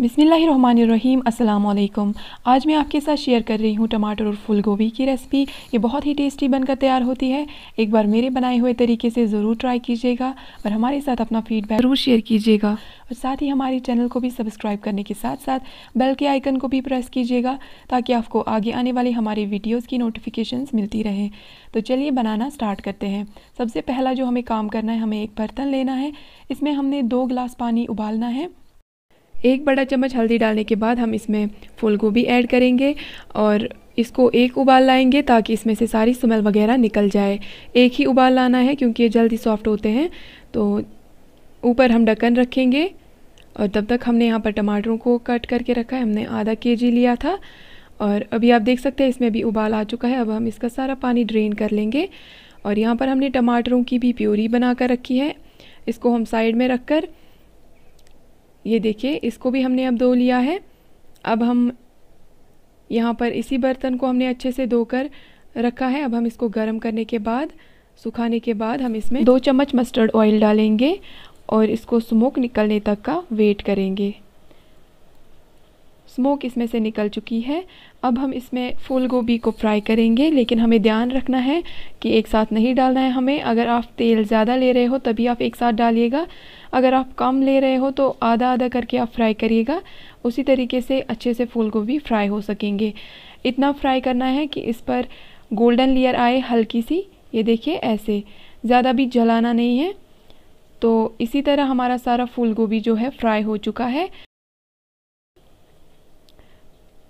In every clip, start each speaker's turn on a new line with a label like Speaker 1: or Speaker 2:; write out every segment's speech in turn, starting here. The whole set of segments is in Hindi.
Speaker 1: बिसमीम् अल्लाम आज मैं आपके साथ शेयर कर रही हूँ टमाटर और फूल गोभी की रेसिपी ये बहुत ही टेस्टी बनकर तैयार होती है एक बार मेरे बनाए हुए तरीके से ज़रूर ट्राई कीजिएगा और हमारे साथ अपना फीडबैक ज़रूर शेयर कीजिएगा और साथ ही हमारे चैनल को भी सब्सक्राइब करने के साथ साथ बेल के आइकन को भी प्रेस कीजिएगा ताकि आपको आगे आने वाली हमारी वीडियोज़ की नोटिफिकेशन मिलती रहें तो चलिए बनाना स्टार्ट करते हैं सबसे पहला जो हमें काम करना है हमें एक बर्तन लेना है इसमें हमने दो गिलास पानी उबालना है एक बड़ा चम्मच हल्दी डालने के बाद हम इसमें फूल गोभी ऐड करेंगे और इसको एक उबाल लाएंगे ताकि इसमें से सारी स्मेल वगैरह निकल जाए एक ही उबाल लाना है क्योंकि ये जल्दी सॉफ्ट होते हैं तो ऊपर हम ढक्कन रखेंगे और तब तक हमने यहाँ पर टमाटरों को कट करके रखा है हमने आधा के जी लिया था और अभी आप देख सकते हैं इसमें भी उबाल आ चुका है अब हम इसका सारा पानी ड्रेन कर लेंगे और यहाँ पर हमने टमाटरों की भी प्योरी बना कर रखी है इसको हम साइड में रख कर ये देखिए इसको भी हमने अब धो लिया है अब हम यहाँ पर इसी बर्तन को हमने अच्छे से धोकर रखा है अब हम इसको गर्म करने के बाद सुखाने के बाद हम इसमें दो चम्मच मस्टर्ड ऑयल डालेंगे और इसको स्मोक निकलने तक का वेट करेंगे स्मोक इसमें से निकल चुकी है अब हम इसमें फूल गोभी को फ्राई करेंगे लेकिन हमें ध्यान रखना है कि एक साथ नहीं डालना है हमें अगर आप तेल ज़्यादा ले रहे हो तभी आप एक साथ डालिएगा अगर आप कम ले रहे हो तो आधा आधा करके आप फ्राई करिएगा उसी तरीके से अच्छे से फूल गोभी फ्राई हो सकेंगे इतना फ्राई करना है कि इस पर गोल्डन लेयर आए हल्की सी ये देखिए ऐसे ज़्यादा भी जलाना नहीं है तो इसी तरह हमारा सारा फूल गोभी जो है फ्राई हो चुका है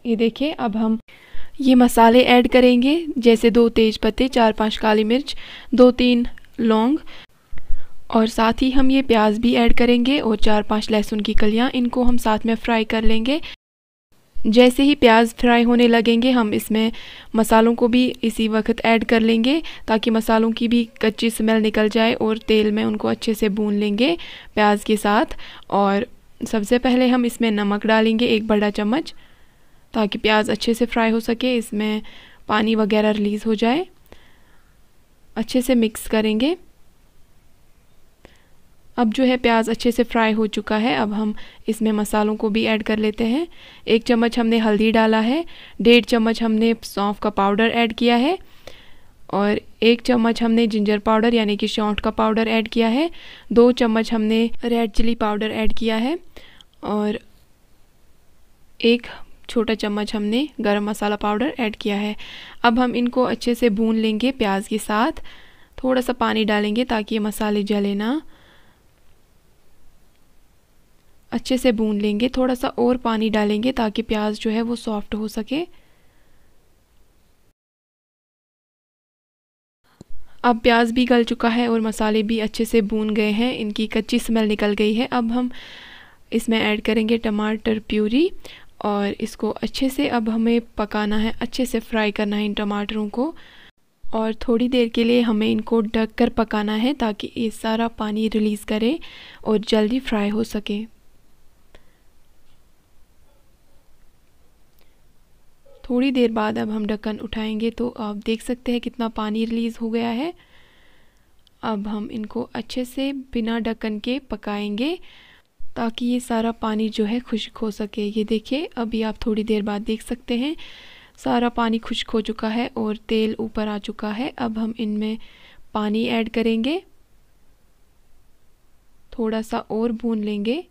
Speaker 1: ये देखिए अब हम ये मसाले ऐड करेंगे जैसे दो तेज पत्ते चार पांच काली मिर्च दो तीन लौंग और साथ ही हम ये प्याज भी ऐड करेंगे और चार पांच लहसुन की कलियाँ इनको हम साथ में फ्राई कर लेंगे जैसे ही प्याज फ्राई होने लगेंगे हम इसमें मसालों को भी इसी वक्त ऐड कर लेंगे ताकि मसालों की भी कच्ची स्मेल निकल जाए और तेल में उनको अच्छे से भून लेंगे प्याज के साथ और सबसे पहले हम इसमें नमक डालेंगे एक बड़ा चम्मच ताकि प्याज अच्छे से फ्राई हो सके इसमें पानी वगैरह रिलीज़ हो जाए अच्छे से मिक्स करेंगे अब जो है प्याज अच्छे से फ्राई हो चुका है अब हम इसमें मसालों को भी ऐड कर लेते हैं एक चम्मच हमने हल्दी डाला है डेढ़ चम्मच हमने सौंफ का पाउडर ऐड किया है और एक चम्मच हमने जिंजर पाउडर यानी कि शौंठ का पाउडर ऐड किया है दो चम्मच हमने रेड चिली पाउडर ऐड किया है और एक छोटा चम्मच हमने गरम मसाला पाउडर ऐड किया है अब हम इनको अच्छे से भून लेंगे प्याज के साथ थोड़ा सा पानी डालेंगे ताकि ये मसाले जले ना अच्छे से भून लेंगे थोड़ा सा और पानी डालेंगे ताकि प्याज जो है वो सॉफ्ट हो सके अब प्याज भी गल चुका है और मसाले भी अच्छे से भून गए हैं इनकी कच्ची स्मेल निकल गई है अब हम इसमें ऐड करेंगे टमाटर प्यूरी और इसको अच्छे से अब हमें पकाना है अच्छे से फ्राई करना है इन टमाटरों को और थोड़ी देर के लिए हमें इनको ढक कर पकाना है ताकि ये सारा पानी रिलीज़ करे और जल्दी फ्राई हो सके थोड़ी देर बाद अब हम ढक्कन उठाएंगे तो आप देख सकते हैं कितना पानी रिलीज़ हो गया है अब हम इनको अच्छे से बिना ढक्कन के पकाएंगे ताकि ये सारा पानी जो है खुश्क हो सके ये देखिए अभी आप थोड़ी देर बाद देख सकते हैं सारा पानी खुश्क हो चुका है और तेल ऊपर आ चुका है अब हम इनमें पानी ऐड करेंगे थोड़ा सा और भून लेंगे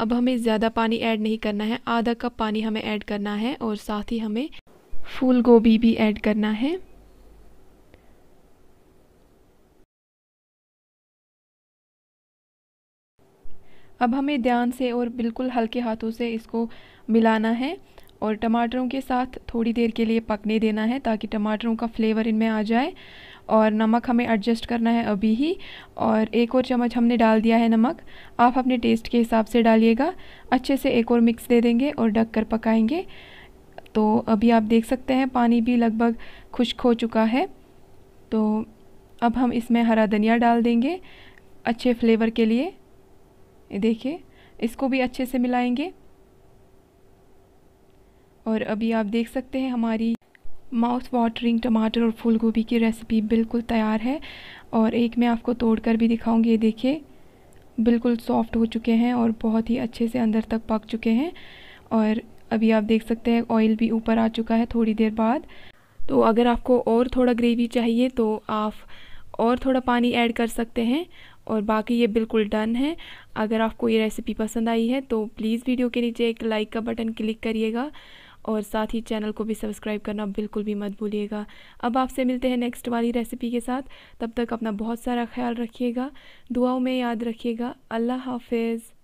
Speaker 1: अब हमें ज़्यादा पानी ऐड नहीं करना है आधा कप पानी हमें ऐड करना है और साथ ही हमें फूल गोभी भी ऐड करना है अब हमें ध्यान से और बिल्कुल हल्के हाथों से इसको मिलाना है और टमाटरों के साथ थोड़ी देर के लिए पकने देना है ताकि टमाटरों का फ्लेवर इनमें आ जाए और नमक हमें एडजस्ट करना है अभी ही और एक और चम्मच हमने डाल दिया है नमक आप अपने टेस्ट के हिसाब से डालिएगा अच्छे से एक और मिक्स दे देंगे और ढक कर पकाएँगे तो अभी आप देख सकते हैं पानी भी लगभग खुश्क हो चुका है तो अब हम इसमें हरा धनिया डाल देंगे अच्छे फ्लेवर के लिए ये देखिए इसको भी अच्छे से मिलाएंगे और अभी आप देख सकते हैं हमारी माउथ वाटरिंग टमाटर और फूल गोभी की रेसिपी बिल्कुल तैयार है और एक मैं आपको तोड़ कर भी दिखाऊंगी ये देखिए बिल्कुल सॉफ्ट हो चुके हैं और बहुत ही अच्छे से अंदर तक पक चुके हैं और अभी आप देख सकते हैं ऑयल भी ऊपर आ चुका है थोड़ी देर बाद तो अगर आपको और थोड़ा ग्रेवी चाहिए तो आप और थोड़ा पानी ऐड कर सकते हैं और बाकी ये बिल्कुल डन है अगर आपको ये रेसिपी पसंद आई है तो प्लीज़ वीडियो के नीचे एक लाइक का बटन क्लिक करिएगा और साथ ही चैनल को भी सब्सक्राइब करना बिल्कुल भी मत भूलिएगा अब आपसे मिलते हैं नेक्स्ट वाली रेसिपी के साथ तब तक अपना बहुत सारा ख्याल रखिएगा दुआओं में याद रखिएगा अल्लाह हाफिज़